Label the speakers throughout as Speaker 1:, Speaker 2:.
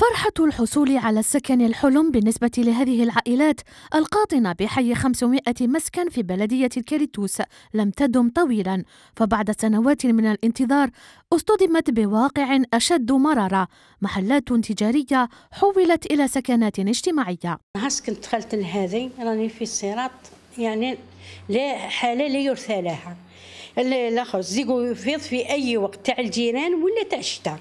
Speaker 1: فرحة الحصول على السكن الحلم بالنسبة لهذه العائلات القاطنة بحي 500 مسكن في بلدية الكريتوس لم تدم طويلا فبعد سنوات من الانتظار اصطدمت بواقع أشد مرارة محلات تجارية حولت إلى سكنات اجتماعية كنت دخلت لهذه
Speaker 2: راني في الصراط يعني لا حالة لا يرثى لها الاخر زيكو يفيض في اي وقت تاع الجيران ولا تاع الشتاء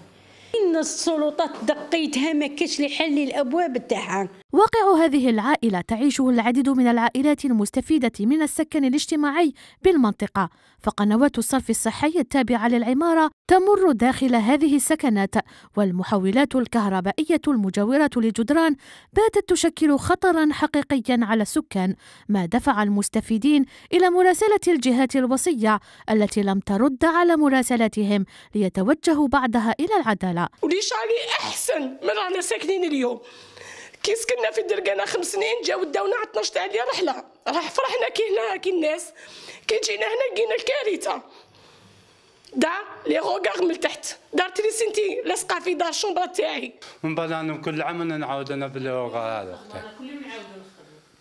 Speaker 2: ان السلطات
Speaker 1: دقيتها ما كاش اللي الابواب تاعها واقع هذه العائلة تعيشه العديد من العائلات المستفيدة من السكن الاجتماعي بالمنطقة، فقنوات الصرف الصحي التابعة للعمارة تمر داخل هذه السكنات، والمحولات الكهربائية المجاورة للجدران باتت تشكل خطرًا حقيقيًا على السكان، ما دفع المستفيدين إلى مراسلة الجهات الوصية التي لم ترد على مراسلاتهم ليتوجهوا بعدها إلى العدالة.
Speaker 3: وليش علي أحسن من على ساكنين اليوم. كي سكننا في درقانة خمس سنين جاو داونا 12 تاع الليل رحلة راح فرحنا كي هنا كي الناس كي جينا هنا لقينا الكارثة دا لي غوكار من تحت دار تريسنتي لاصقة في دار الشومبرا تاعي
Speaker 4: من بعد انا كل عام انا نعاود انا بالغوكار هذا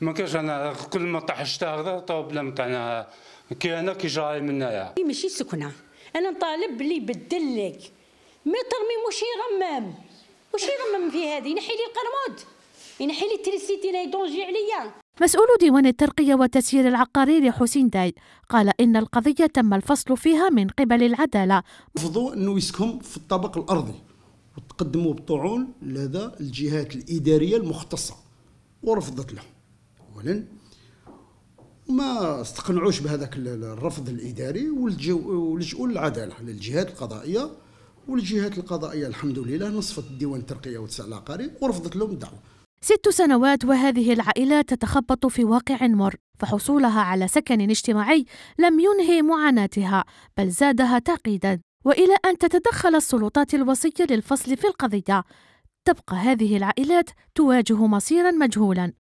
Speaker 4: ما كاش انا كل ما طحشت هكذا بلا لم انا كي انا كي جاي من هنايا إيه، ماشي
Speaker 2: سكنه انا نطالب بلي يبدل لك ما ترمي مشي يرمم وش يرمم في هذه نحي لي القرمود ينحي لي التريسيتي يدونجي عليا
Speaker 1: مسؤول ديوان الترقية والتسيير العقاري لحسين داي قال إن القضية تم الفصل فيها من قبل العدالة
Speaker 4: رفضوا أنه يسكن في الطابق الأرضي وتقدموا بطعون لدى الجهات الإدارية المختصة ورفضت له أولا ما استقنعوش بهذاك الرفض الإداري ولجؤوا للعدالة للجهات القضائية والجهات القضائية الحمد لله نصفت الديوان الترقية والتسيير العقاري ورفضت لهم الدعوة
Speaker 1: ست سنوات وهذه العائلة تتخبط في واقع مر فحصولها على سكن اجتماعي لم ينهي معاناتها بل زادها تعقيدا وإلى أن تتدخل السلطات الوصية للفصل في القضية تبقى هذه العائلات تواجه مصيرا مجهولا